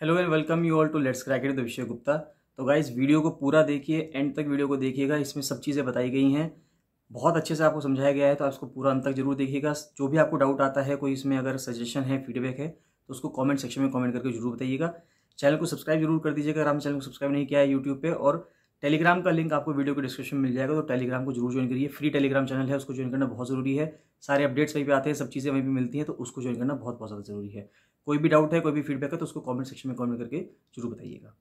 Hello and welcome you all to let's crack it the Vishay Gupta तो guys video को पूरा देखिए एंड तक वीडियो को देखिएगा इसमें सब चीज़ें बताई गई हैं बहुत अच्छे से आपको समझाया गया है तो आप इसको पूरा अंत तक जरूर देखिएगा जो भी आपको डाउट आता है कोई इसमें अगर सजेशन है फीडबैक है तो उसको कॉमेंट सेक्शन में कॉमेंट करके जरूर बताइएगा चैनल को सब्सक्राइब जरूर कर दीजिएगा अगर आपने चैनल को सब्सक्राइब नहीं किया है यूट्यूब पर और टेलीग्राम का लिंक आपको वीडियो के डिस्क्रिप्शन मिल जाएगा तो टेलीग्राम को जरूर ज्वाइन करिए फ्री टेलीग्राम चैनल है उसको ज्वाइन करना बहुत जरूरी है सारे अपडेट्स वहीं पे आते हैं सब चीज़ें वहीं पे मिलती हैं तो उसको ज्वाइन करना बहुत बहुत ज़्यादा जरूरी है कोई भी डाउट है कोई भी फीडबैक है तो उसको कमेंट सेक्शन में कमेंट करके जरूर बताइएगा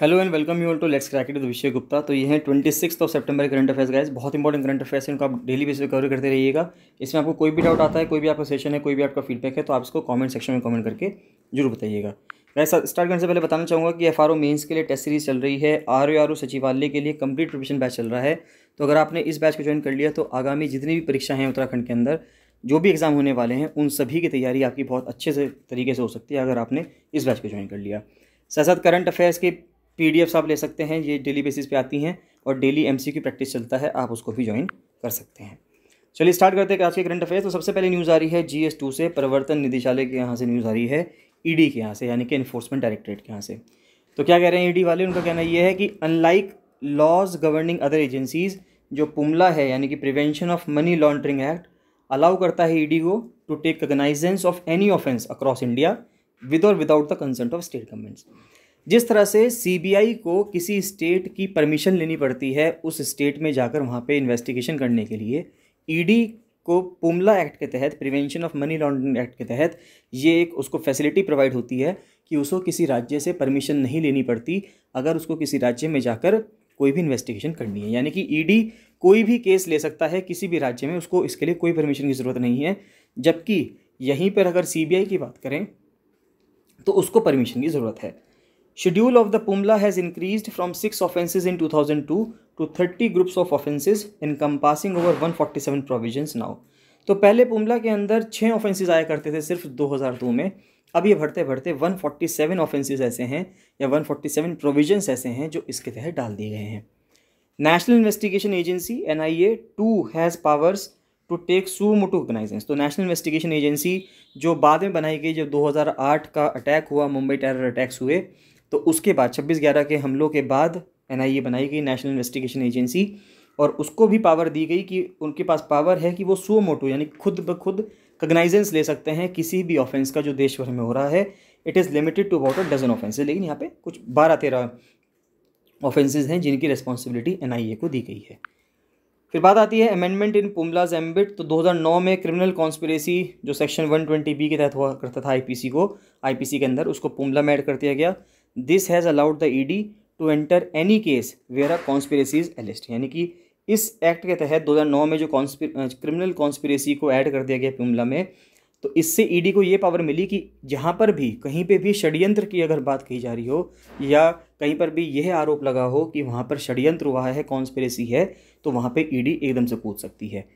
hello and welcome you all to let's crack it Vishay Gupta तो ये है twenty six of September current affairs guys बहुत इंपॉर्टेंट करंट अफेयर्स इनको आप डेली बेस पे कवर करते रहिएगा इसमें आपको कोई भी डाउट आता है कोई भी आपका सेशन है कोई भी आपका फीडबैक है तो आप इसको कमेंट सेक्शन में कमेंट करके जरूर बताइएगा गाइस स्टार्ट करने से पहले बताना चाहूँगा कि एफ आर मेन्स के लिए टेस्ट सीरीज चल रही है आर ओ आर ओ सचिवालय के लिए कंप्लीट प्रिपरेशन बैच चल रहा है तो अगर आपने इस बैच को ज्वाइन कर लिया तो आगामी जितनी भी परीक्षा हैं उत्तराखंड के अंदर जो भी एग्ज़ाम होने वाले हैं उन सभी की तैयारी आपकी बहुत अच्छे से तरीके से हो सकती है अगर आपने इस बैच को ज्वाइन कर लिया साथ साथ करंट अफेयर्स के पी आप ले सकते हैं ये डेली बेसिस पे आती हैं और डेली एम की प्रैक्टिस चलता है आप उसको भी ज्वाइन कर सकते हैं चलिए स्टार्ट करते हैं आज के करंट अफेयर्स तो सबसे पहले न्यूज़ आ रही है जी एस टू से प्रवर्तन निदेशालय के यहाँ से न्यूज़ आ रही है ईडी e के यहाँ से यानी कि इन्फोर्समेंट डायरेक्टरेट के यहाँ से तो क्या कह रहे हैं ईडी e वाले उनका कहना यह है कि unlike laws governing other agencies जो पुमला है यानी कि prevention of money laundering act allow करता है ईडी e को to take cognizance of any offence across India with और without the consent of state governments जिस तरह से सीबीआई को किसी स्टेट की परमिशन लेनी पड़ती है उस स्टेट में जाकर वहाँ पे इन्वेस्टिगेशन करने के लिए ईडी e को पुमला एक्ट के तहत prevention of money laundering act के तहत ये एक उसको फैसिलिटी प्रोवाइड होती है कि उसको किसी राज्य से परमिशन नहीं लेनी पड़ती अगर उसको किसी राज्य में जाकर कोई भी इन्वेस्टिगेशन करनी है यानी कि ईडी e कोई भी केस ले सकता है किसी भी राज्य में उसको इसके लिए कोई परमिशन की ज़रूरत नहीं है जबकि यहीं पर अगर सीबीआई की बात करें तो उसको परमिशन की ज़रूरत है schedule of the PMLA has increase from six offences in two thousand two to thirty groups of offences compassing over one forty seven provision now तो पहले पुमला के अंदर छः ऑफेंसेज आया करते थे सिर्फ दो हज़ार दो में अब ये बढ़ते बढ़ते सेवन ऑफेंसेज ऐसे हैं या वन फोर्टी सेवन प्रोविजन्स ऐसे हैं जो इसके तहत डाल दिए गए हैं national investigation agency N I A too has powers to take suo motu cognizance तो नेशनल इन्वेस्टिगेशन एजेंसी जो बाद में बनाई गई जब 2008 का अटैक हुआ मुंबई टेरर अटैक्स हुए तो उसके बाद छब्बीस ग्यारह के हमलों के बाद एन आई ए बनाई गई नेशनल इन्वेस्टिगेशन एजेंसी और उसको भी पावर दी गई कि उनके पास पावर है कि वो सो मोटो यानी खुद ब खुद कग्नाइजेंस ले सकते हैं किसी भी ऑफेंस का जो देश भर में हो रहा है it is limited to about a dozen offences लेकिन यहाँ पे कुछ बारह तेरह ऑफेंसेस हैं जिनकी रिस्पॉन्सिबिलिटी एन को दी गई है फिर बात आती है अमेंडमेंट इन पुमलाज एम्बिट तो 2009 में क्रिमिनल कॉन्स्परेसी जो सेक्शन 120 बी के तहत हुआ करता था आईपीसी को आईपीसी के अंदर उसको पुमला में ऐड कर दिया गया this has allowed the ED to enter any case where a conspiracy is alleged यानी कि इस एक्ट के तहत 2009 में जो क्रिमिनल कॉन्स्परेसी को ऐड कर दिया गया पुमला में तो इससे ईडी e को ये पावर मिली कि जहाँ पर भी कहीं पे भी षडयंत्र की अगर बात कही जा रही हो या कहीं पर भी यह आरोप लगा हो कि वहाँ पर षड्यंत्र हुआ है कॉन्स्परेसी है तो वहाँ पर ईडी e एकदम से पूछ सकती है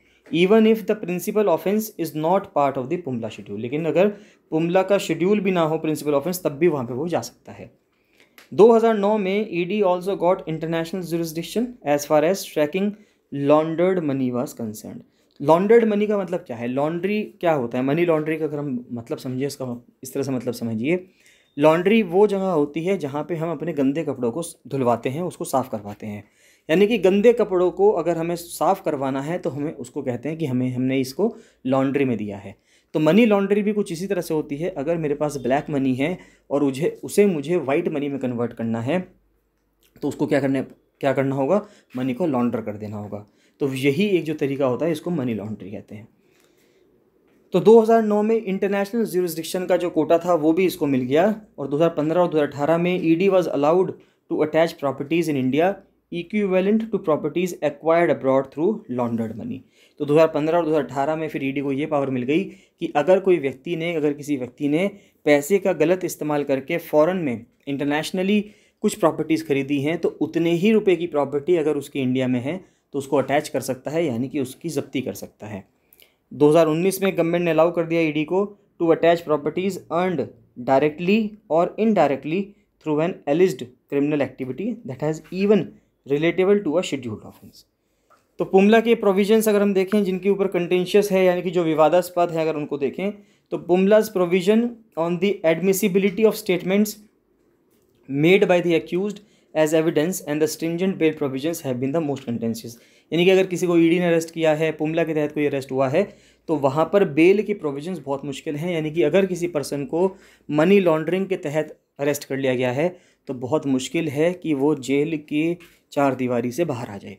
even if the principal offence is not part of the PMLA schedule लेकिन अगर पुमला का शेड्यूल भी ना हो प्रिंसिपल ऑफेंस तब भी वहाँ पर वो जा सकता है 2009 में E D also got international jurisdiction as far as tracking laundered money was concern laundered money का मतलब क्या है लॉन्ड्री क्या होता है मनी लॉन्ड्री का अगर हम मतलब समझिए इसका इस तरह से मतलब समझिए लॉन्ड्री वो जगह होती है जहाँ पे हम अपने गंदे कपड़ों को धुलवाते हैं उसको साफ़ करवाते हैं यानी कि गंदे कपड़ों को अगर हमें साफ़ करवाना है तो हमें उसको कहते हैं कि हमें हमने इसको लॉन्ड्री में दिया है तो मनी लॉन्ड्री भी कुछ इसी तरह से होती है अगर मेरे पास ब्लैक मनी है और मुझे उसे मुझे वाइट मनी में कन्वर्ट करना है तो उसको क्या करने क्या करना होगा मनी को लॉन्डर कर देना होगा तो यही एक जो तरीका होता है इसको मनी लॉन्ड्री कहते हैं तो 2009 में इंटरनेशनल जूरिस्डिक्शन का जो कोटा था वो भी इसको मिल गया और 2015 और 2018 में ED was allowed to attach properties in India equivalent to properties acquired abroad through laundered money तो 2015 और 2018 में फिर ईडी e को ये पावर मिल गई कि अगर कोई व्यक्ति ने अगर किसी व्यक्ति ने पैसे का गलत इस्तेमाल करके फ़ौरन में इंटरनेशनली कुछ प्रॉपर्टीज़ खरीदी हैं तो उतने ही रुपये की प्रॉपर्टी अगर उसकी इंडिया में है तो उसको अटैच कर सकता है यानी कि उसकी जब्ती कर सकता है 2019 में गवर्नमेंट ने अलाउ कर दिया ईडी e को to attach properties earned directly और indirectly through an illicit criminal activity that has even relatable to a scheduled offence तो पुमला के प्रोविजंस अगर हम देखें जिनके ऊपर कंटेंशियस है यानी कि जो विवादास्पद है अगर उनको देखें तो PMLA's provision on the admissibility of statements made by the accused as evidence and the stringent bail provisions have been the most contentious यानी कि अगर किसी को ईडी e ने अरेस्ट किया है पुमला के तहत कोई अरेस्ट हुआ है तो वहाँ पर बेल की प्रोविजंस बहुत मुश्किल हैं यानी कि अगर किसी पर्सन को मनी लॉन्ड्रिंग के तहत अरेस्ट कर लिया गया है तो बहुत मुश्किल है कि वो जेल की चार दीवारी से बाहर आ जाए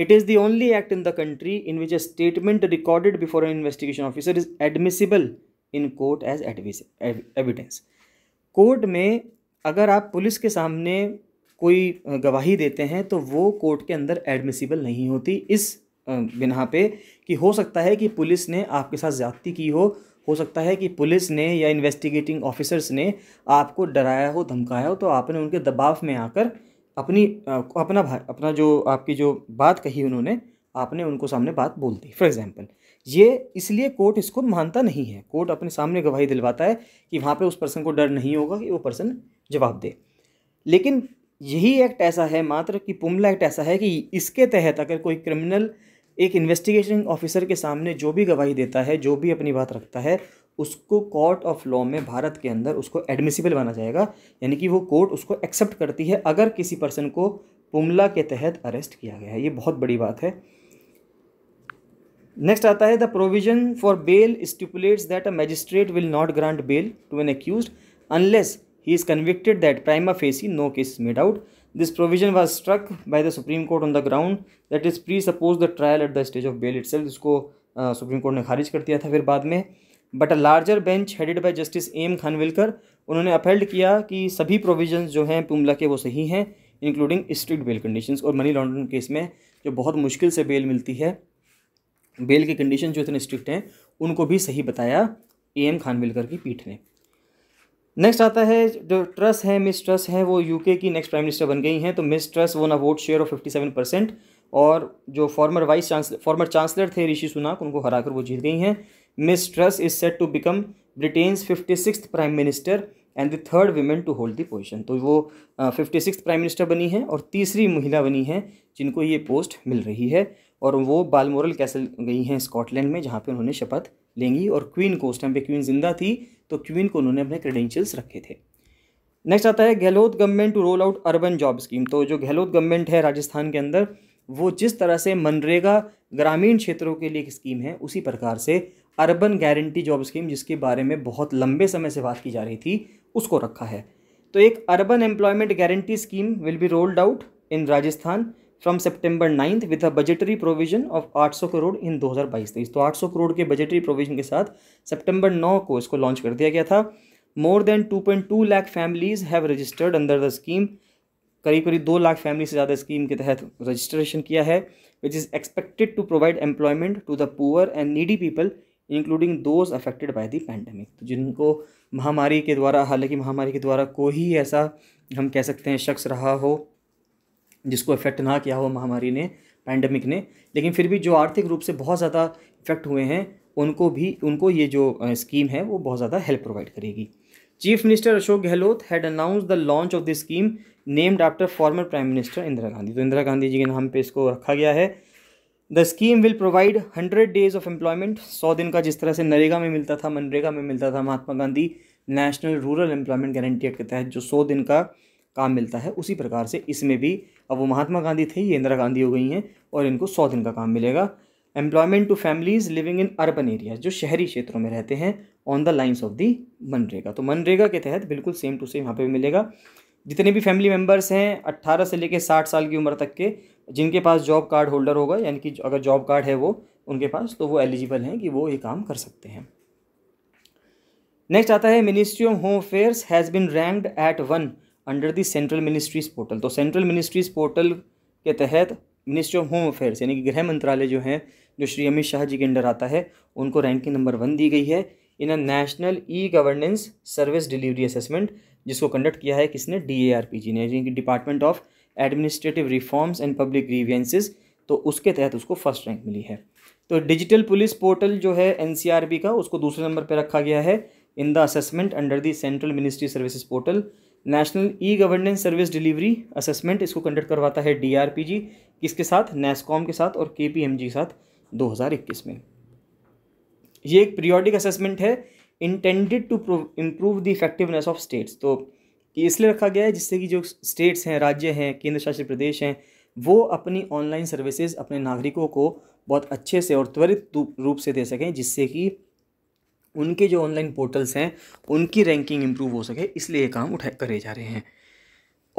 it is the only act in the country in which a statement recorded before an investigation officer is admissible in court as as evidence court में अगर आप पुलिस के सामने कोई गवाही देते हैं तो वो कोर्ट के अंदर एडमिसिबल नहीं होती इस बिना पे कि हो सकता है कि पुलिस ने आपके साथ ज़्यादती की हो हो सकता है कि पुलिस ने या इन्वेस्टिगेटिंग ऑफिसर्स ने आपको डराया हो धमकाया हो तो आपने उनके दबाव में आकर अपनी अपना अपना जो आपकी जो बात कही उन्होंने आपने उनको सामने बात बोल दी फॉर एग्ज़ाम्पल ये इसलिए कोर्ट इसको मानता नहीं है कोर्ट अपने सामने गवाही दिलवाता है कि वहाँ पे उस पर्सन को डर नहीं होगा कि वो पर्सन जवाब दे लेकिन यही एक्ट ऐसा है मात्र कि पुमला एक्ट ऐसा है कि इसके तहत अगर कोई क्रिमिनल एक इन्वेस्टिगेशन ऑफिसर के सामने जो भी गवाही देता है जो भी अपनी बात रखता है उसको कोर्ट ऑफ लॉ में भारत के अंदर उसको एडमिसिबल माना जाएगा यानी कि वो कोर्ट उसको एक्सेप्ट करती है अगर किसी पर्सन को पुमला के तहत अरेस्ट किया गया है ये बहुत बड़ी बात है नेक्स्ट आता है the provision for bail stipulates that a magistrate will not grant bail to an accuse unless he is convicted that prime of prima no case made out this provision was struck by the Supreme Court on the ground the is presuppose the trial at the stage of bail it itself. इसको Supreme Court ने खारिज कर दिया था फिर बाद में but a larger bench headed by Justice M Khanwilkar उन्होंने अपहेल्ड किया कि सभी प्रोविजन जो हैं पुमला के वो सही हैं इंक्लूडिंग स्ट्रिक्ट बेल कंडीशंस और मनी लॉन्ड्रिंग केस में जो बहुत मुश्किल से बेल मिलती है बेल के कंडीशन जो इतने स्ट्रिक्ट हैं उनको भी सही बताया ए एम खानविलकर की पीठ ने नेक्स्ट आता है जो ट्रस है मिस ट्रस है वो यूके की नेक्स्ट प्राइम मिनिस्टर बन गई हैं तो मिस ट्रस वो ना vote share of fifty seven percent और जो former vice chancellor former chancellor थे ऋषि सुनाक उनको हराकर वो जीत गई हैं Miss Truss is set to become Britain's fifty six prime minister and the third women to hold the position तो वो फिफ्टी सिक्स प्राइम मिनिस्टर बनी है और तीसरी महिला बनी है जिनको ये पोस्ट मिल रही है और वो बालमोरल कैसल गई हैं स्कॉटलैंड में जहाँ पर उन्होंने शपथ लेंगी और क्वीन को उस टाइम पे क्वीन जिंदा थी तो क्वीन को उन्होंने अपने क्रेडेंशियल्स रखे थे नेक्स्ट आता है Gehlot government to roll out urban job scheme तो जो गहलोत गवर्नमेंट है राजस्थान के अंदर वो जिस तरह से मनरेगा ग्रामीण क्षेत्रों के लिए एक स्कीम है उसी प्रकार से अर्बन गारंटी जॉब स्कीम जिसके बारे में बहुत लंबे समय से बात की जा रही थी उसको रखा है तो एक urban employment guarantee scheme will be rolled out in Rajasthan from September ninth with a budgetary provision of 800 crore in 2022 तेईस तो 800 तो करोड़ के बजटरी प्रोविजन के साथ सेप्टेम्बर नौ को इसको लॉन्च कर दिया गया था more than 2.2 lakh families have registered under the scheme करीब करीब दो लाख फैमिली से ज़्यादा स्कीम के तहत रजिस्ट्रेशन किया है which is expected to provide employment to the poor and needy people including those affected by the pandemic तो जिनको महामारी के द्वारा हालांकि महामारी के द्वारा कोई ही ऐसा हम कह सकते हैं शख्स रहा हो जिसको इफेक्ट ना किया हो महामारी ने पैंडमिक ने लेकिन फिर भी जो आर्थिक रूप से बहुत ज़्यादा इफेक्ट हुए हैं उनको भी उनको ये जो स्कीम है वो बहुत ज़्यादा हेल्प प्रोवाइड करेगी chief minister Ashok Gehlot had announce the launch of the scheme named after former prime minister Indira Gandhi तो इंदिरा गांधी जी के नाम पे इसको रखा गया है the scheme will provide hundred days of employment सौ दिन का जिस तरह से नरेगा में मिलता था मनरेगा में मिलता था Mahatma Gandhi national rural employment guarantee act के तहत जो सौ दिन का काम मिलता है उसी प्रकार से इसमें भी अब वो महात्मा गांधी थे ये इंदिरा गांधी हो गई हैं और इनको सौ दिन का काम मिलेगा employment to families living in urban areas जो शहरी क्षेत्रों में रहते हैं on the lines of the MNREGA तो मनरेगा के तहत बिल्कुल सेम टू सेम यहाँ पे भी मिलेगा जितने भी फैमिली मेम्बर्स हैं अट्ठारह से लेकर साठ साल की उम्र तक के जिनके पास जॉब कार्ड होल्डर होगा यानी कि अगर जॉब कार्ड है वो उनके पास तो वो एलिजिबल हैं कि वो ये काम कर सकते हैं नेक्स्ट आता है ministry of home affairs has been ranked at one under the central ministries portal तो सेंट्रल मिनिस्ट्रीज़ पोर्टल के तहत मिनिस्ट्री ऑफ होम अफेयर्स यानी कि गृह मंत्रालय जो है जो श्री अमित शाह जी के अंडर आता है उनको रैंकिंग नंबर वन दी गई है in a national e governance service delivery assessment जिसको कंडक्ट किया है किसने D A R P G ने यानी कि department of administrative reforms and public grievances तो उसके तहत उसको फर्स्ट रैंक मिली है तो डिजिटल पुलिस पोर्टल जो है एन का उसको दूसरे नंबर पर रखा गया है in the assessment under the central ministry services portal national e governance service delivery assessment इसको कंडक्ट करवाता है डीआरपीजी किसके साथ नेस्कॉम के साथ और केपीएमजी के साथ 2021 में ये एक पीरियोडिक असेसमेंट है intended to improve the effectiveness of states तो ये इसलिए रखा गया है जिससे कि जो स्टेट्स हैं राज्य हैं केंद्र शासित प्रदेश हैं वो अपनी ऑनलाइन सर्विसेज अपने नागरिकों को बहुत अच्छे से और त्वरित रूप से दे सकें जिससे कि उनके जो ऑनलाइन पोर्टल्स हैं उनकी रैंकिंग इम्प्रूव हो सके इसलिए काम उठा करे जा रहे हैं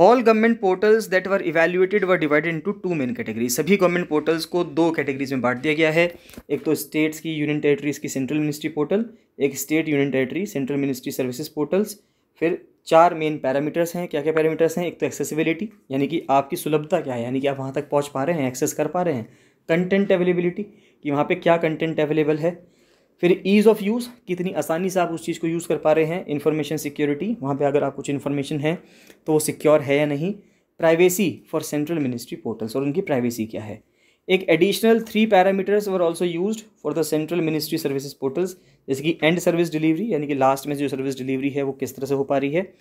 all government portals that were evaluated were divided into two main category सभी गवर्नमेंट पोर्टल्स को दो कैटेगरीज में बांट दिया गया है एक तो स्टेट्स की यूनियन टेरेटरीज की सेंट्रल मिनिस्ट्री पोर्टल एक state union territory central ministry services portals फिर चार मेन पैरामीटर्स हैं क्या क्या पैरामीटर्स हैं एक तो एक्सेसिबिलिटी यानी कि आपकी सुलभता क्या है यानी कि आप वहाँ तक पहुँच पा रहे हैं एक्सेस कर पा रहे हैं कंटेंट अवेलेबिलिटी कि वहाँ पे क्या कंटेंट अवेलेबल है फिर ईज़ ऑफ यूज़ कितनी आसानी से आप उस चीज़ को यूज़ कर पा रहे हैं इन्फॉर्मेशन सिक्योरिटी वहाँ पे अगर आप कुछ इन्फॉर्मेशन है तो वो सिक्योर है या नहीं privacy for central ministry portals और उनकी प्राइवेसी क्या है एक additional three parameters were also use for the central ministry services portals जैसे कि एंड सर्विस डिलीवरी यानी कि लास्ट में जो सर्विस डिलीवरी है वो किस तरह से हो पा रही है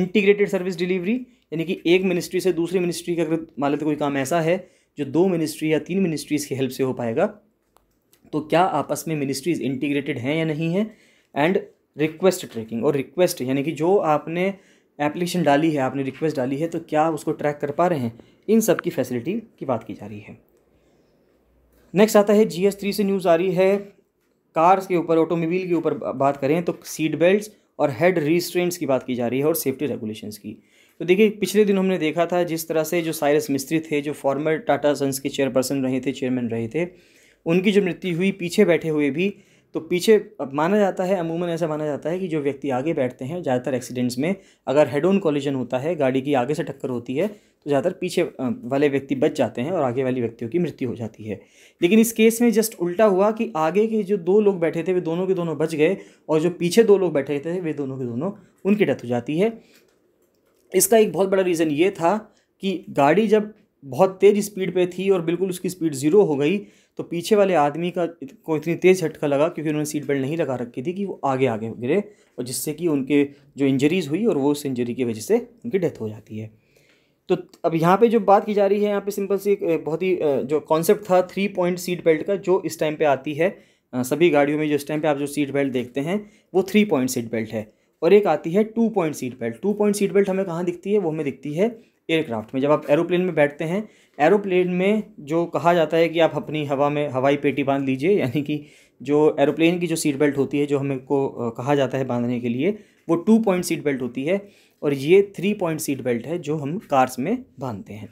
इंटीग्रेटेड सर्विस डिलीवरी यानी कि एक मिनिस्ट्री से दूसरी मिनिस्ट्री का अगर मान लेते कोई काम ऐसा है जो दो मिनिस्ट्री या तीन मिनिस्ट्रीज़ की हेल्प से हो पाएगा तो क्या आपस में मिनिस्ट्रीज़ इंटीग्रेटेड हैं या नहीं है एंड रिक्वेस्ट ट्रैकिंग और रिक्वेस्ट यानी कि जो आपने एप्लीकेशन डाली है आपने रिक्वेस्ट डाली है तो क्या उसको ट्रैक कर पा रहे हैं इन सब की फैसिलिटी की बात की जा रही है नेक्स्ट आता है जी एस थ्री से न्यूज़ आ रही है कार्स के ऊपर ऑटोमोबाइल के ऊपर बात करें तो सीट बेल्ट और हेड रिस्ट्रेंट्स की बात की जा रही है और सेफ्टी रेगुलेशंस की तो देखिए पिछले दिन हमने देखा था जिस तरह से जो साइरस मिस्त्री थे जो फॉर्मर टाटा सन्स के चेयरपर्सन रहे थे चेयरमैन रहे थे उनकी जो मृत्यु हुई पीछे बैठे हुए भी तो पीछे माना जाता है अमूमन ऐसा माना जाता है कि जो व्यक्ति आगे बैठते हैं ज़्यादातर एक्सीडेंट्स में अगर हेड ऑन कॉलिजन होता है गाड़ी की आगे से टक्कर होती है तो ज़्यादातर पीछे वाले व्यक्ति बच जाते हैं और आगे वाली व्यक्तियों की मृत्यु हो जाती है लेकिन इस केस में जस्ट उल्टा हुआ कि आगे के जो दो लोग बैठे थे वे दोनों के दोनों बच गए और जो पीछे दो लोग बैठे थे वे दोनों के दोनों उनकी डेथ हो जाती है इसका एक बहुत बड़ा रीज़न ये था कि गाड़ी जब बहुत तेज़ स्पीड पे थी और बिल्कुल उसकी स्पीड ज़ीरो हो गई तो पीछे वाले आदमी का को इतनी तेज़ झटका लगा क्योंकि उन्होंने सीट बेल्ट नहीं लगा रखी थी कि वो आगे आगे गिरे और जिससे कि उनके जो इंजरीज़ हुई और वो उस इंजरी की वजह से उनकी डेथ हो जाती है तो अब यहाँ पे जो बात की जा रही है यहाँ पे सिंपल सी एक बहुत ही जो कॉन्सेप्ट था थ्री पॉइंट सीट बेल्ट का जो इस टाइम पर आती है सभी गाड़ियों में जो इस टाइम पर आप जो सीट बेल्ट देखते हैं वो थ्री पॉइंट सीट बेल्ट है और एक आती है two point seat belt two point seat belt हमें कहाँ दिखती है वो हमें दिखती है एयरक्राफ्ट में जब आप एरोप्लेन में बैठते हैं एरोप्लेन में जो कहा जाता है कि आप अपनी हवा में हवाई पेटी बांध लीजिए यानी कि जो एरोप्लेन की जो सीट बेल्ट होती है जो हमें को कहा जाता है बांधने के लिए वो टू पॉइंट सीट बेल्ट होती है और ये थ्री पॉइंट सीट बेल्ट है जो हम कार्स में बांधते हैं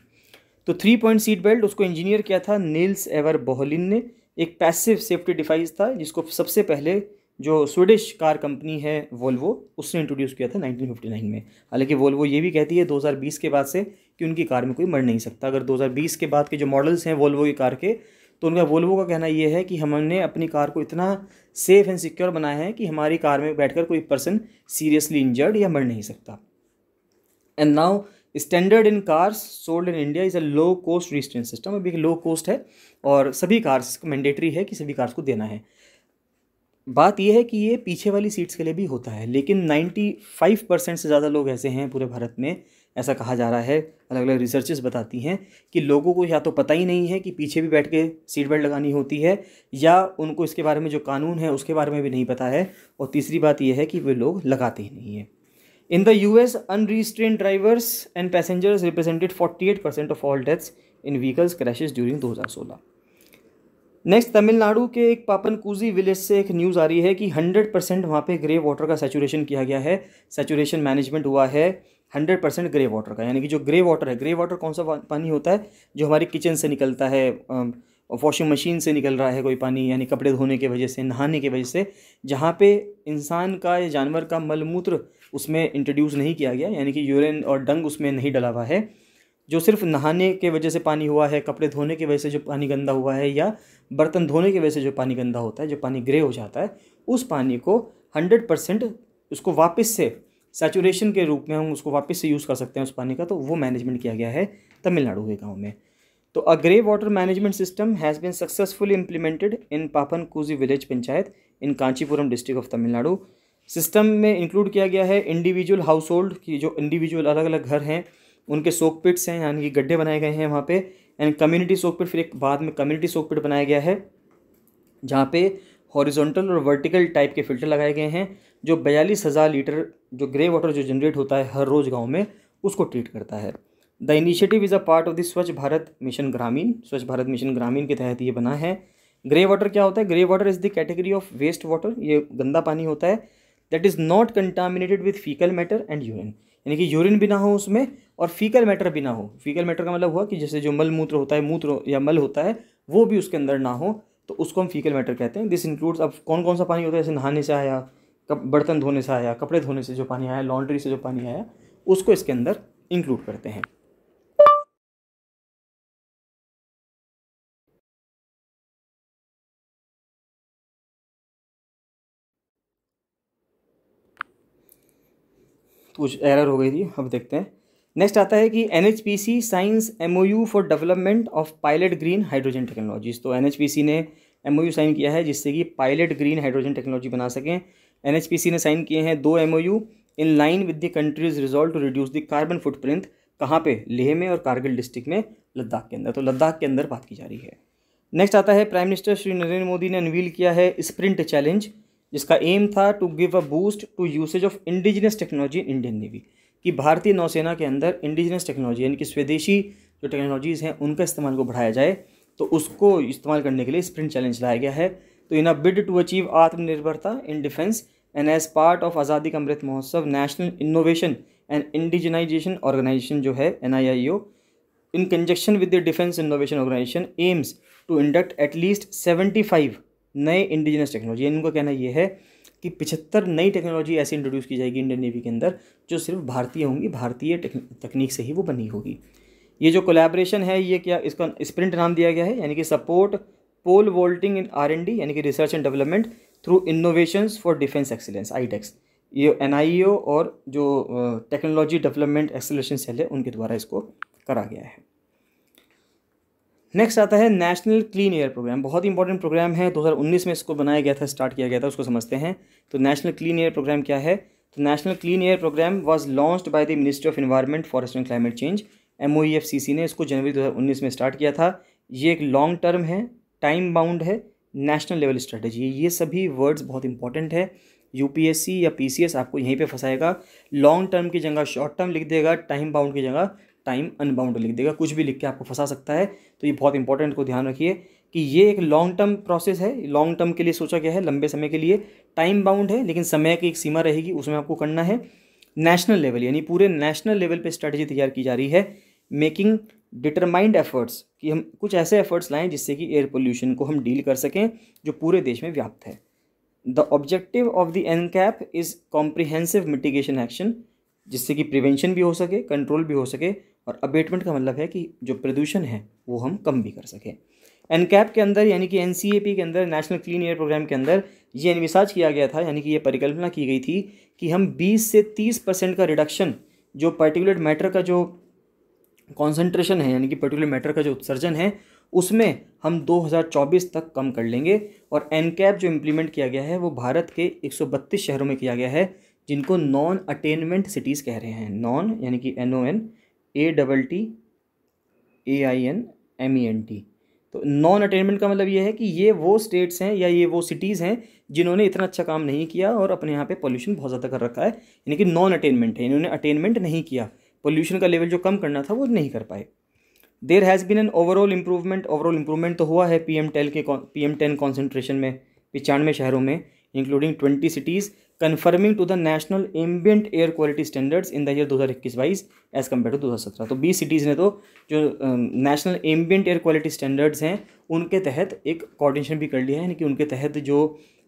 तो थ्री पॉइंट सीट बेल्ट उसको इंजीनियर किया था नील्स एवर बोहलिन ने एक पैसिव सेफ्टी डिवाइस था जिसको सबसे पहले जो स्वीडिश कार कंपनी है वोल्वो उसने इंट्रोड्यूस किया था 1959 में हालांकि वोल्वो ये भी कहती है 2020 के बाद से कि उनकी कार में कोई मर नहीं सकता अगर 2020 के बाद के जो मॉडल्स हैं वोल्वो की कार के तो उनका वोल्वो का कहना यह है कि हमने अपनी कार को इतना सेफ़ एंड सिक्योर बनाया है कि हमारी कार में बैठकर कोई पर्सन सीरियसली इंजर्ड या मर नहीं सकता and now standard in cars sold in India is a low cost restraints system अभी लो कॉस्ट है और सभी कार्स मैंडेटरी है कि सभी कार्स को देना है बात यह है कि ये पीछे वाली सीट्स के लिए भी होता है लेकिन 95 परसेंट से ज़्यादा लोग ऐसे हैं पूरे भारत में ऐसा कहा जा रहा है अलग अलग रिसर्चेस बताती हैं कि लोगों को या तो पता ही नहीं है कि पीछे भी बैठ के सीट बेल्ट लगानी होती है या उनको इसके बारे में जो कानून है उसके बारे में भी नहीं पता है और तीसरी बात यह है कि वे लोग लगाते ही नहीं हैं in the U S unrestrained drivers and passengers represented forty eight percent of all deaths in vehicles crashes during दो हज़ार सोलह नेक्स्ट तमिलनाडु के एक पापनकूजी विलेज से एक न्यूज़ आ रही है कि 100 परसेंट वहाँ पर ग्रे वाटर का सेचुरेशन किया गया है सेचुरेशन मैनेजमेंट हुआ है हंड्रेड परसेंट ग्रे वाटर का यानी कि जो ग्रे वाटर है ग्रे वाटर कौन सा पानी होता है जो हमारी किचन से निकलता है वॉशिंग मशीन से निकल रहा है कोई पानी यानी कपड़े धोने की वजह से नहाने की वजह से जहाँ पे इंसान का या जानवर का मलमूत्र उसमें इंट्रोड्यूस नहीं किया गया यानी कि यूरिन और डंग उसमें नहीं डला हुआ है जो सिर्फ नहाने के वजह से पानी हुआ है कपड़े धोने की वजह से जो पानी गंदा हुआ है या बर्तन धोने की वजह से जो पानी गंदा होता है जो पानी ग्रे हो जाता है उस पानी को हंड्रेड परसेंट उसको वापस से सैचुरेशन के रूप में हम उसको वापस से यूज़ कर सकते हैं उस पानी का तो वो मैनेजमेंट किया गया है तमिलनाडु के गाँव में तो a grey water management system has been successfully implemented in Papankuzhi village panchayat in Kanchipuram district of Tamil Nadu system में इंक्लूड किया गया है इंडिविजुअल हाउस होल्ड की जो इंडिविजुअल अलग अलग घर हैं उनके सोक पिट्स हैं यानी कि गड्ढे बनाए गए हैं वहाँ पे एंड कम्युनिटी सोक पिट फिर एक बाद में कम्युनिटी सोक पिट बनाया गया है जहाँ पे हॉरिजॉन्टल और वर्टिकल टाइप के फिल्टर लगाए गए हैं जो बयालीस हज़ार लीटर जो ग्रे वाटर जो जनरेट होता है हर रोज़ गाँव में उसको ट्रीट करता है the initiative is a part of the Swachh Bharat mission ग्रामीण स्वच्छ भारत मिशन ग्रामीण के तहत ये बना है ग्रे वाटर क्या होता है grey water is the category of waste water ये गंदा पानी होता है that is not contaminated with faecal matter and urine यानी कि यूरिन भी ना हो उसमें और फीकल मैटर भी ना हो फीकल मैटर का मतलब हुआ कि जैसे जो मल मूत्र होता है मूत्र या मल होता है वो भी उसके अंदर ना हो तो उसको हम फीकल मैटर कहते हैं दिस इंक्लूड्स अब कौन कौन सा पानी होता है जैसे नहाने से आया कप बर्तन धोने से आया कपड़े धोने से जो पानी आया लॉन्ड्री से जो पानी आया उसको इसके अंदर इंक्लूड करते हैं कुछ एरर हो गई थी अब देखते हैं नेक्स्ट आता है कि N H P C signs M O U for development of pilot green hydrogen technologies तो एन एच पी सी ने एम ओ यू साइन किया है जिससे कि पायलट ग्रीन हाइड्रोजन टेक्नोलॉजी बना सकें एन एच पी सी ने sign किए हैं दो M O U in line with the countries resolve to reduce the carbon footprint कहाँ पे लेह में और कारगिल डिस्ट्रिक्ट में लद्दाख के अंदर तो लद्दाख के अंदर बात की जा रही है नेक्स्ट आता है प्राइम मिनिस्टर श्री नरेंद्र मोदी ने अनवील किया है स्प्रिंट चैलेंज जिसका एम था to give a boost to usage of indigenous technology in Indian navy कि भारतीय नौसेना के अंदर इंडिजिनस टेक्नोलॉजी यानी कि स्वदेशी जो टेक्नोलॉजीज़ हैं उनका इस्तेमाल को बढ़ाया जाए तो उसको इस्तेमाल करने के लिए स्प्रिंट चैलेंज लाया गया है तो in a bid to achieve आत्मनिर्भरता in defence and as part of Azadi ka Amrit Mahotsav national innovation and indigenisation organisation जो है N I I O in conjunction with the defence innovation organisation aims to induct at least seventy five नए indigenous technology यानी उनका कहना यह है कि पिछहत्तर नई टेक्नोलॉजी ऐसी इंट्रोड्यूस की जाएगी इंडियन नेवी के अंदर जो सिर्फ भारतीय होंगी भारतीय तकनीक से ही वो बनी होगी ये जो कोलेब्रेशन है ये क्या इसका स्प्रिंट नाम दिया गया है यानी कि support pole vaulting in R N D यानी कि research and development through innovation for defence excellence iDEX ये एन e और जो टेक्नोलॉजी डेवलपमेंट एक्सेलेशन सेल है उनके द्वारा इसको करा गया है नेक्स्ट आता है नेशनल क्लीन एयर प्रोग्राम बहुत ही इंपॉर्टेंट प्रोग्राम है 2019 में इसको बनाया गया था स्टार्ट किया गया था उसको समझते हैं तो नेशनल क्लीन एयर प्रोग्राम क्या है तो national clean air programme was launched by the ministry of environment forest and climate change M ने इसको जनवरी दो में स्टार्ट किया था ये एक लॉन्ग टर्म है टाइम बाउंड है नेशनल लेवल स्ट्रेटेजी ये सभी वर्ड्स बहुत इंपॉर्टेंट है यू या पी आपको यहीं पर फंसाएगा लॉन्ग टर्म की जगह शॉर्ट टर्म लिख देगा टाइम बाउंड की जगह टाइम अनबाउंड लिख देगा कुछ भी लिख के आपको फंसा सकता है तो ये बहुत इंपॉर्टेंट को ध्यान रखिए कि ये एक लॉन्ग टर्म प्रोसेस है लॉन्ग टर्म के लिए सोचा गया है लंबे समय के लिए टाइम बाउंड है लेकिन समय की एक सीमा रहेगी उसमें आपको करना है नेशनल लेवल यानी पूरे नेशनल लेवल पर स्ट्रैटेजी तैयार की जा रही है मेकिंग डिटरमाइंड एफर्ट्स कि हम कुछ ऐसे एफर्ट्स लाएँ जिससे कि एयर पोल्यूशन को हम डील कर सकें जो पूरे देश में व्याप्त है the objective of the N CAP is comprehensive mitigation action जिससे कि प्रिवेंशन भी हो सके कंट्रोल भी हो सके और अबेटमेंट का मतलब है कि जो प्रदूषण है वो हम कम भी कर सकें एन कैप के अंदर यानी कि एन सी ए पी के अंदर नेशनल क्लीन एयर प्रोग्राम के अंदर ये एनविसाज किया गया था यानी कि ये परिकल्पना की गई थी कि हम 20 से 30 परसेंट का रिडक्शन जो पर्टिकुलर मैटर का जो कॉन्सेंट्रेशन है यानी कि पर्टिकुलर मैटर का जो उत्सर्जन है उसमें हम 2024 तक कम कर लेंगे और एन कैप जो इम्प्लीमेंट किया गया है वो भारत के एक शहरों में किया गया है जिनको नॉन अटेनमेंट सिटीज़ कह रहे हैं नॉन यानी कि N O N A double T A I N M E N T तो नॉन अटेनमेंट का मतलब ये है कि ये वो स्टेट्स हैं या ये वो सिटीज़ हैं जिन्होंने इतना अच्छा काम नहीं किया और अपने यहाँ पे पोल्यूशन बहुत ज़्यादा कर रखा है यानी कि नॉन अटेनमेंट है इन्होंने अटेनमेंट नहीं किया पोल्यूशन का लेवल जो कम करना था वो नहीं कर पाए there has been an overall improvement overall improvement तो हुआ है पी एम टेल के पी एम टेन कॉन्सेंट्रेशन में पचानवे शहरों में including twenty cities conforming to the national ambient air quality standards in the year दो हज़ार इक्कीस बाईस एज कम्पेयर टू दो हज़ार सत्रह तो बीस सिटीज़ ने तो जो national ambient air quality standards हैं उनके तहत एक कोऑर्डिनेशन भी कर लिया है यानी कि उनके तहत जो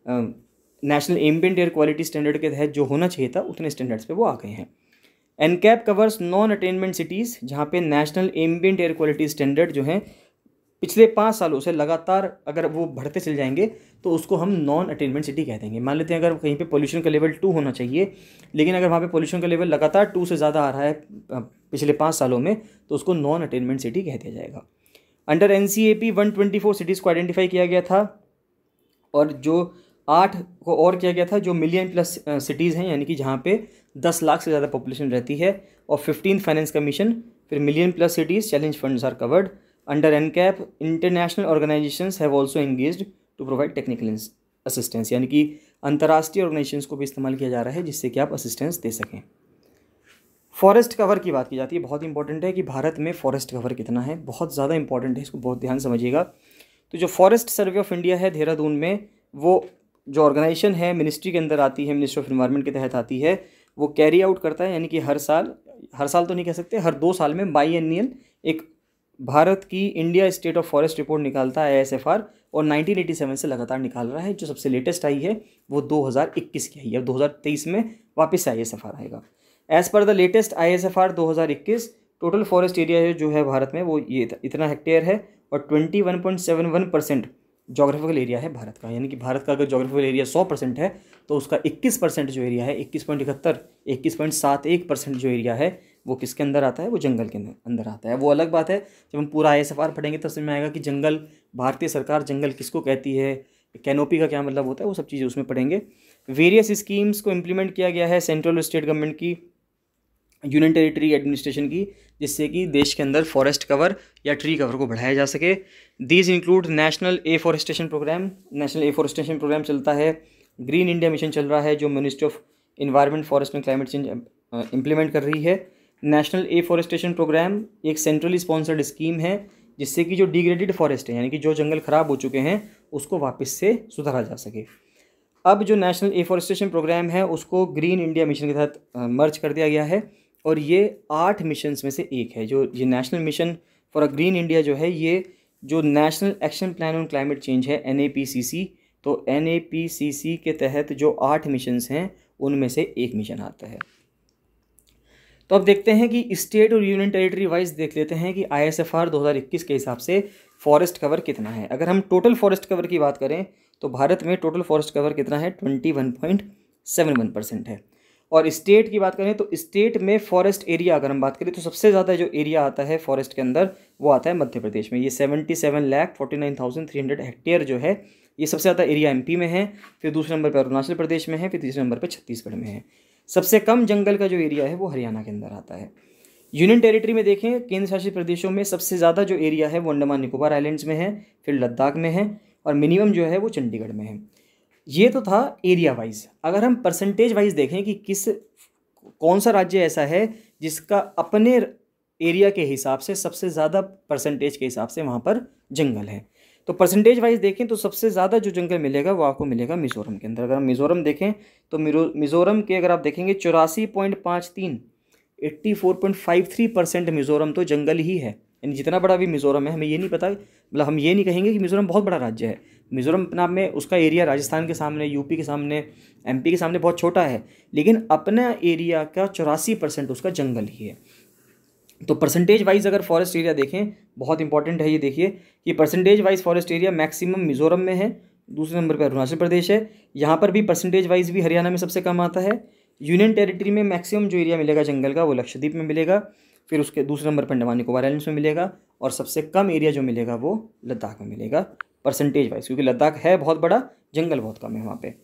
national ambient air quality standard के तहत जो होना चाहिए था उतने स्टैंडर्ड्स पे वो आ गए हैं N CAP covers non attainment cities जहाँ पे national ambient air quality standard जो हैं पिछले पाँच सालों से लगातार अगर वो बढ़ते चले जाएंगे तो उसको हम नॉन अटेनमेंट सिटी कह देंगे मान लेते हैं अगर कहीं पे पोल्यूशन का लेवल टू होना चाहिए लेकिन अगर वहाँ पे पोल्यूशन का लेवल लगातार टू से ज़्यादा आ रहा है पिछले पाँच सालों में तो उसको नॉन अटेनमेंट सिटी कह दिया जाएगा under N C A P one twenty four cities को आइडेंटिफाई किया गया था और जो आठ को और किया गया था जो मिलियन प्लस सिटीज़ हैं यानी कि जहाँ पे दस लाख से ज़्यादा पॉपुलेशन रहती है और फिफ्टीन फाइनेंस कमीशन फिर million plus cities challenge funds are covered under N CAP international organisation have also engage to provide technical assistance यानी कि अंतर्राष्ट्रीय ऑर्गेनाइजेशन को भी इस्तेमाल किया जा रहा है जिससे कि आप असिस्टेंस दे सकें फॉरेस्ट कवर की बात की जाती है बहुत इंपॉर्टेंट है कि भारत में फॉरेस्ट कवर कितना है बहुत ज़्यादा इंपॉर्टेंट है इसको बहुत ध्यान समझिएगा तो जो फॉरेस्ट सर्वे ऑफ इंडिया है देहरादून में वो जो ऑर्गेनाइजेशन है मिनिस्ट्री के अंदर आती है मिनिस्ट्री ऑफ इन्वायरमेंट के तहत आती है वो कैरी आउट करता है यानी कि हर साल हर साल तो नहीं कह सकते हर दो साल में बाई एनियल एक भारत की India state of forest report निकालता है एस और 1987 से लगातार निकाल रहा है जो सबसे लेटेस्ट आई है वो 2021 की आई है हज़ार 2023 में वापस आई एस आएगा एज़ पर the latest I S 2021 total forest area जो है भारत में वो ये इतना हेक्टेयर है और 21.71 परसेंट जोग्राफिकल एरिया है भारत का यानी कि भारत का अगर जोग्राफिकल एरिया सौ परसेंट है तो उसका इक्कीस परसेंट जो एरिया है इक्कीस पॉइंट इकहत्तर इक्कीस पॉइंट सात एक परसेंट जो एरिया है वो किसके अंदर आता है वो जंगल के अंदर आता है वो अलग बात है जब हम पूरा आई एस एफ आर पढ़ेंगे तब समझ में आएगा कि जंगल भारतीय सरकार जंगल किसको कहती है कैनोपी का क्या मतलब होता है वो सब चीज़ें उसमें पढ़ेंगे वेरियस स्कीम्स को इम्प्लीमेंट किया गया है सेंट्रल और स्टेट गवर्नमेंट की यूनियन टेरिटरी एडमिनिस्ट्रेशन की जिससे कि देश के अंदर फॉरेस्ट कवर या ट्री कवर को बढ़ाया जा सके these include national afforestation programme national afforestation programme चलता है ग्रीन इंडिया मिशन चल रहा है जो ministry of environment forest and climate change implement कर रही है नेशनल ए फॉरेस्टेशन प्रोग्राम एक सेंट्रली स्पॉन्सर्ड स्कीम है जिससे कि जो डिग्रेडेड फॉरेस्ट है यानी कि जो जंगल ख़राब हो चुके हैं उसको वापस से सुधारा जा सके अब जो नेशनल एफॉरेस्टेशन प्रोग्राम है उसको ग्रीन इंडिया मिशन के तहत मर्ज कर दिया गया है और ये आठ मिशन में से एक है जो ये national mission for a green India जो है ये जो national action plan on climate change है एन तो एन के तहत जो आठ मिशन्स हैं उनमें से एक मिशन आता है तो अब देखते हैं कि स्टेट और यूनियन टेरिटरी वाइज देख लेते हैं कि आई एस एफ आर दो हज़ार इक्कीस के हिसाब से फॉरेस्ट कवर कितना है अगर हम टोटल फॉरेस्ट कवर की बात करें तो भारत में टोटल फॉरेस्ट कवर कितना है twenty one point seven one percent है और स्टेट की बात करें तो स्टेट में फॉरेस्ट एरिया अगर हम बात करें तो सबसे ज़्यादा जो एरिया आता है फॉरेस्ट के अंदर वो आता है मध्य प्रदेश में ये seventy seven lakh forty nine thousand three hundred hectare जो है ये सबसे ज़्यादा एरिया एमपी में है फिर दूसरे नंबर पर अरुणाचल प्रदेश में है फिर तीसरे नंबर पर छत्तीसगढ़ में है सबसे कम जंगल का जो एरिया है वो हरियाणा के अंदर आता है यूनियन टेरिटरी में देखें केंद्र शासित प्रदेशों में सबसे ज़्यादा जो एरिया है वो अंडमान निकोबार आइलैंड्स में है फिर लद्दाख में है और मिनिमम जो है वो चंडीगढ़ में है ये तो था एरिया वाइज अगर हम परसेंटेज वाइज देखें कि किस कौन सा राज्य ऐसा है जिसका अपने एरिया के हिसाब से सबसे ज़्यादा परसेंटेज के हिसाब से वहाँ पर जंगल है तो परसेंटेज वाइज देखें तो सबसे ज़्यादा जो जंगल मिलेगा वो आपको मिलेगा मिज़ोरम के अंदर अगर हम मिज़ोरम देखें तो मिज़ोरम के अगर आप देखेंगे चौरासी पॉइंट पाँच तीन eighty four point five three percent Mizoram तो जंगल ही है यानी जितना बड़ा भी मिज़ोरम है हमें ये नहीं पता मतलब हम ये नहीं कहेंगे कि मिज़ोरम बहुत बड़ा राज्य है मिज़ोरम अपने आप में उसका एरिया राजस्थान के सामने यूपी के सामने एमपी के सामने बहुत छोटा है लेकिन अपना एरिया का चौरासी परसेंट उसका जंगल ही है तो परसेंटेज वाइज अगर फॉरेस्ट एरिया देखें बहुत इंपॉर्टेंट है ये देखिए कि percentage wise forest area maximum Mizoram में है दूसरे नंबर पर अरुणाचल प्रदेश है यहाँ पर भी परसेंटेज वाइज भी हरियाणा में सबसे कम आता है यूनियन टेरिटरी में मैक्सिमम जो एरिया मिलेगा जंगल का वो लक्षद्वीप में मिलेगा फिर उसके दूसरे नंबर पर अंडमान निकोबार आइलैंड्स में मिलेगा और सबसे कम एरिया जो मिलेगा वो लद्दाख में मिलेगा परसेंटेज वाइज क्योंकि लद्दाख है बहुत बड़ा जंगल बहुत कम है वहाँ पर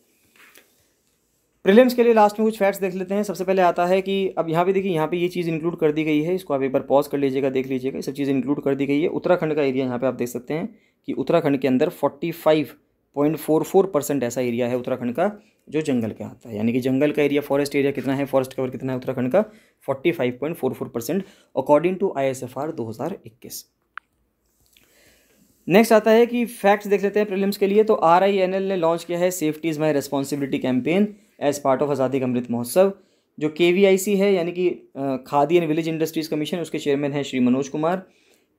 प्रीलिम्स के लिए लास्ट में कुछ फैक्ट्स देख लेते हैं सबसे पहले आता है कि अब यहाँ पे देखिए यहाँ पे ये चीज़ इंक्लूड कर दी गई है इसको आप एक बार पॉज कर लीजिएगा देख लीजिएगा सब चीज़ इंक्लूड कर दी गई है उत्तराखंड का एरिया यहाँ पे आप देख सकते हैं कि उत्तराखंड के अंदर forty five point four four percent ऐसा एरिया है उत्तराखंड का जो जंगल का आता है यानी कि जंगल का एरिया फॉरेस्ट एरिया कितना है फॉरेस्ट कवर कितना है उत्तराखंड का forty five point four four percent according to I S F R दो हज़ार इक्कीस नेक्स्ट आता है कि फैक्ट्स देख लेते हैं प्रीलिम्स के लिए तो आर आई एन एल ने लॉन्च किया है safety is my responsibility campaign as part of Azadi ka Amrit Mahotsav जो के है यानी कि Khadi and village industries commission उसके चेयरमैन हैं श्री मनोज कुमार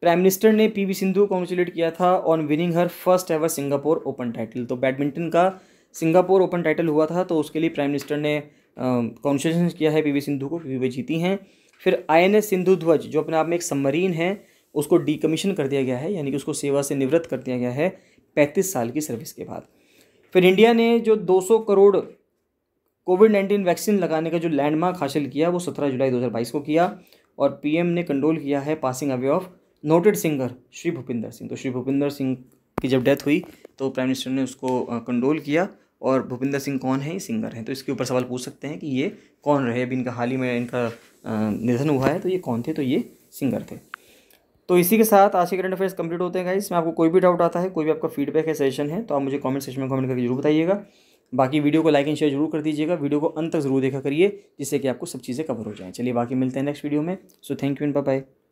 प्राइम मिनिस्टर ने पी वी सिंधु कॉन्ग्रेचुलेट किया था on winning her first ever Singapore open title तो बैडमिंटन का सिंगापुर ओपन टाइटल हुआ था तो उसके लिए प्राइम मिनिस्टर ने कॉन्ग्रेचुलेशन किया है पी वी सिंधु को वे जीती हैं फिर आई एन एस सिंधु ध्वज जो अपने आप में एक सबमरीन है उसको डीकमीशन कर दिया गया है यानी कि उसको सेवा से निवृत्त कर दिया गया है पैंतीस साल की सर्विस के बाद फिर इंडिया ने जो 200 करोड़ कोविड नाइन्टीन वैक्सीन लगाने का जो लैंडमार्क हासिल किया वो सत्रह जुलाई दो को किया और पी ने कंट्रोल किया है passing away of noted singer Shri Bhupinder Singh तो श्री भूपिंदर सिंह की जब डेथ हुई तो प्राइम मिनिस्टर ने उसको कंट्रोल किया और भूपिंदर सिंह कौन है सिंगर हैं तो इसके ऊपर सवाल पूछ सकते हैं कि ये कौन रहे अभी इनका हाल ही में इनका निधन हुआ है तो ये कौन थे तो ये सिंगर थे तो इसी के साथ आज के करंट अफेयर्स कंप्लीट होते हैं गाइस इसमें आपको कोई भी डाउट आता है कोई भी आपका फीडबैक है सजेशन है तो आप मुझे कमेंट सेक्शन में कमेंट करके जरूर बताइएगा बाकी वीडियो को लाइक एंड शेयर जरूर कर दीजिएगा वीडियो को अंत तक जरूर देखा करिए जिससे कि आपको सब चीज़ें कवर हो जाएँ चलिए बाकी मिलते हैं नेक्स्ट वीडियो में so thank you and bye